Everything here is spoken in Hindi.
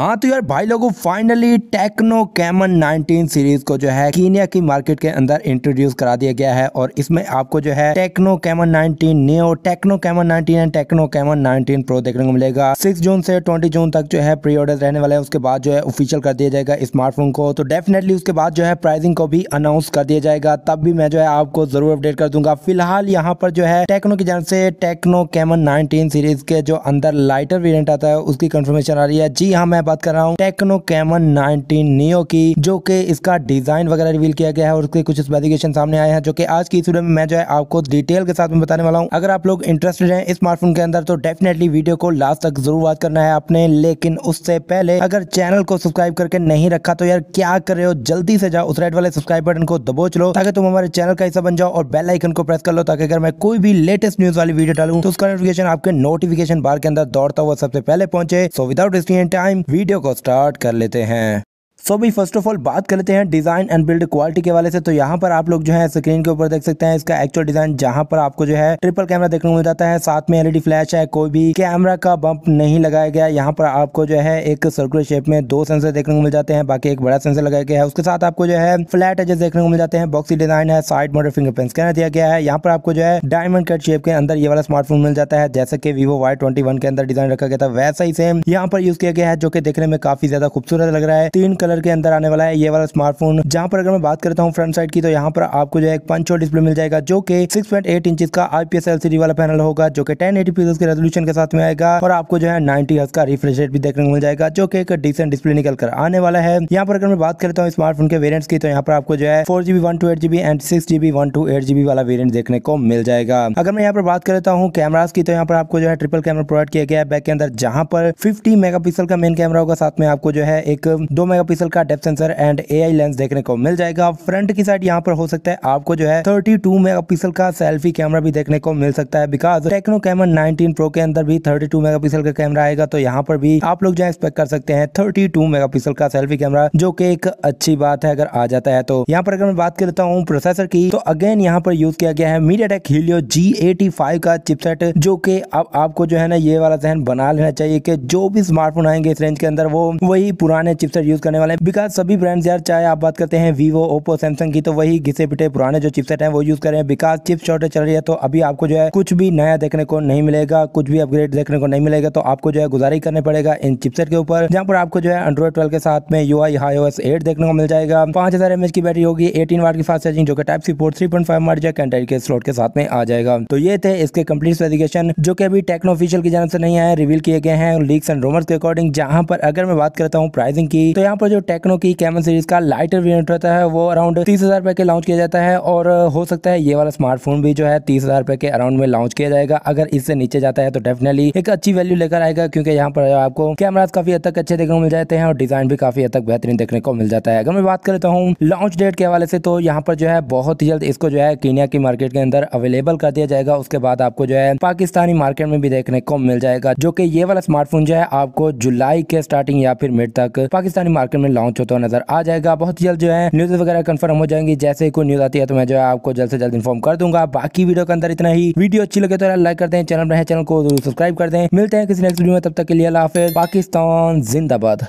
हाँ तो यार भाई लोगों फाइनली टेक्नो कैमन 19 सीरीज को जो है कीनिया की मार्केट के अंदर इंट्रोड्यूस करा दिया गया है और इसमें आपको जो है Tecno Camon 19 Neo Tecno Camon 19 and Tecno Camon 19 pro देखने को मिलेगा 6 जून से 20 जून तक जो है प्री ऑर्डर रहने वाले हैं उसके बाद जो है ऑफिशियल कर दिया जाएगा स्मार्टफोन को तो डेफिनेटली उसके बाद जो है प्राइसिंग को भी अनाउंस कर दिया जाएगा तब भी मैं जो है आपको जरूर अपडेट कर दूंगा फिलहाल यहाँ पर जो है टेक्नो की जान से टेक्नो कैमन नाइनटीन सीरीज के जो अंदर लाइटर वेरियंट आता है उसकी कंफर्मेशन आ रही है जी हाँ मैं बात कर रहा हूँ टेक्नो कैमन नाइनटीन नियो की जो कि इसका डिजाइन वगैरह रिवील किया गया है और उसके कुछ स्पेसिफिकेशन सामने आए हैं जो कि आज की इस वीडियो में मैं जो है आपको डिटेल के साथ में बताने वाला हूँ अगर आप लोग इंटरेस्टेड है स्मार्टफोन के अंदर तो डेफिनेटली वीडियो को लास्ट तक जरूर बात करना है आपने लेकिन उससे पहले अगर चैनल को सब्सक्राइब करके नहीं रखा तो यार क्या कर रहे हो जल्दी से जाओ उस रेड वाले सब्सक्राइब बटन को दबोच लो ताकि तुम हमारे चैनल का हिस्सा बन जाओ और बेल आइकन को प्रेस कर लो ताकि अगर मैं कोई भी लेटेस्ट न्यूज वाली वीडियो डालू तो उसका नोटिफिकेशन आपके नोटिफिकेशन बार के अंदर दौड़ता हुआ सबसे पहले पहुंचे सो विदाउट टाइम वीडियो को स्टार्ट कर लेते हैं सो भाई फर्स्ट ऑफ ऑल बात कर लेते हैं डिज़ाइन एंड बिल्ड क्वालिटी के वाले से तो यहाँ पर आप लोग जो है स्क्रीन के ऊपर देख सकते हैं इसका एक्चुअल डिज़ाइन जहाँ पर आपको जो है ट्रिपल कैमरा देखने को मिल जाता है साथ में एलईडी फ्लैश है कोई भी कैमरा का बम्प नहीं लगाया गया यहाँ पर आपको जो है एक सर्कुलर शेप में दो सेंसर देखने को मिल जाते हैं बाकी एक बड़ा सेंसर लगाया गया है उसके साथ आपको जो है फ्लैट एजेस देखने को मिल जाते हैं बॉक्सी डिजाइन है साइड मॉडल फिंगरप्रिंट स्कैनर दिया गया है यहाँ पर आपको जो है डायमंड कट शेप के अंदर ये वाला स्मार्टफोन मिल जाता है जैसे कि वीवो वाई ट्वेंटी के अंदर डिजाइन रखा गया था वैसा ही सेम यहाँ पर यूज किया गया है जो कि देखने में काफी ज्यादा खूबसूरत लग रहा है तीन कलर कलर के अंदर आने वाला है ये वाला स्मार्टफोन जहाँ पर अगर मैं बात करता हूँ फ्रंट साइड की तो यहाँ पर आपको जो है एक पंचो डिस्प्ले मिल जाएगा जो कि 6.8 इंच का आईपीएस एलसीडी वाला पैनल होगा जो कि 1080 पिक्सल के रेजोल्यूशन के साथ में आएगा और आपको जो है नाइनटी हज का रिफ्रेश रेट भी देखने को मिल जाएगा जो कि एक डिसेंट डिस्प्ले निकल कर आने वाला है यहाँ पर अगर मैं बात करता हूँ स्मार्टफोन के वेरियंट्स की तो यहाँ पर आपको जो है four GB one two eight GB and six GB one two eight GB वाला वेरियंट देखने को मिल जाएगा अगर मैं यहाँ पर बात करता हूँ कैमराज की तो यहाँ पर आपको जो है ट्रिपल कैमरा प्रोवाइड किया गया है बैक के अंदर जहाँ पर फिफ्टी मेगा का मेन कैमरा होगा साथ में आपको जो है एक दो मेगा मेगापिक्सल का depth sensor and AI lens देखने को मिल जाएगा फ्रंट की साइड यहाँ पर हो सकता है आपको जो है थर्टी टू मेगापिक्सल का सेल्फी कैमरा भी देखने को मिल सकता है बिकॉज टेक्नो कैमरा 19 प्रो के अंदर भी 32 मेगापिक्सल का कैमरा आएगा तो यहाँ पर भी आप लोग जो एक्सपेक्ट कर सकते हैं थर्टी टू का सेल्फी कैमरा जो कि एक अच्छी बात है अगर आ जाता है तो यहाँ पर अगर मैं बात कर लेता हूँ प्रोसेसर की तो अगेन यहाँ पर यूज किया गया है मीडिया टेक हिलियो जी का चिपसेट जो कि अब आपको जो है ना ये वाला जहन बना लेना चाहिए कि जो भी स्मार्टफोन आएंगे इस रेंज के अंदर वो वही पुराने चिपसेट यूज करने वाले वाले हैं बिकॉज सभी ब्रांड्स यार चाहे आप बात करते हैं वीवो ओप्पो सैमसंग की तो वही घिसे पिटे पुराने जो चिपसेट है वो यूज करें बिकॉज चिप शॉर्टेज चल रही है तो अभी आपको जो है कुछ भी नया देखने को नहीं मिलेगा कुछ भी अपग्रेड देखने को नहीं मिलेगा तो आपको जो है गुजारी करने पड़ेगा इन चिपसेट के ऊपर जहाँ पर आपको जो है एंड्रॉइड ट्वेल्व के साथ में U I Hi OS eight देखने को मिल जाएगा पांच हजार एमएच की बैटरी होगी एटीन वाट की फास्ट चार्जिंग जो कि type C port three point five मार्ट जैक एंड के स्लॉट के साथ में आ जाएगा तो ये थे इसके कंप्लीट स्पेसिफिकेशन जो कि अभी टेक्नो ऑफिशियल की जान से नहीं आए रिवील किए गए हैं लीक्स एंड रोमर्स के अकॉर्डिंग जहां पर अगर मैं बात करता हूँ प्राइसिंग की तो यहाँ पर जो टेक्नो की कैमन सीरीज का लाइटर वेरियंट रहता है वो अराउंड तीस हजार रुपए के लॉन्च किया जाता है और हो सकता है ये वाला स्मार्टफोन भी जो है तीस हजार रुपए के अराउंड में लॉन्च किया जाएगा अगर इससे नीचे जाता है तो डेफिनेटली एक अच्छी वैल्यू लेकर आएगा क्योंकि यहाँ पर आपको कैमराज काफी हद तक अच्छे देखने को मिल जाते हैं और डिजाइन भी काफी हद तक बेहतरीन देखने को मिल जाता है अगर मैं बात करता तो हूँ लॉन्च डेट के हवाले से तो यहाँ पर जो है बहुत जल्द इसको जो है कीनिया की मार्केट के अंदर अवेलेबल कर दिया जाएगा उसके बाद आपको जो है पाकिस्तानी मार्केट में भी देखने को मिल जाएगा जो कि ये वाला स्मार्टफोन जो है आपको जुलाई के स्टार्टिंग या फिर मिड तक पाकिस्तानी मार्केट में लॉन्च होता हुआ नजर आ जाएगा बहुत जल्द जो है न्यूज वगैरह कन्फर्म हो जाएंगी जैसे ही कोई न्यूज आती है तो मैं जो है आपको जल्द से जल्द इन्फॉर्म कर दूंगा बाकी वीडियो के अंदर इतना ही वीडियो अच्छी लगे तो लाइक करते हैं चैनल पर है चैनल को सब्सक्राइब कर दें मिलते हैं किसी नेक्स्ट वीडियो में तब तक के लिए पाकिस्तान जिंदाबाद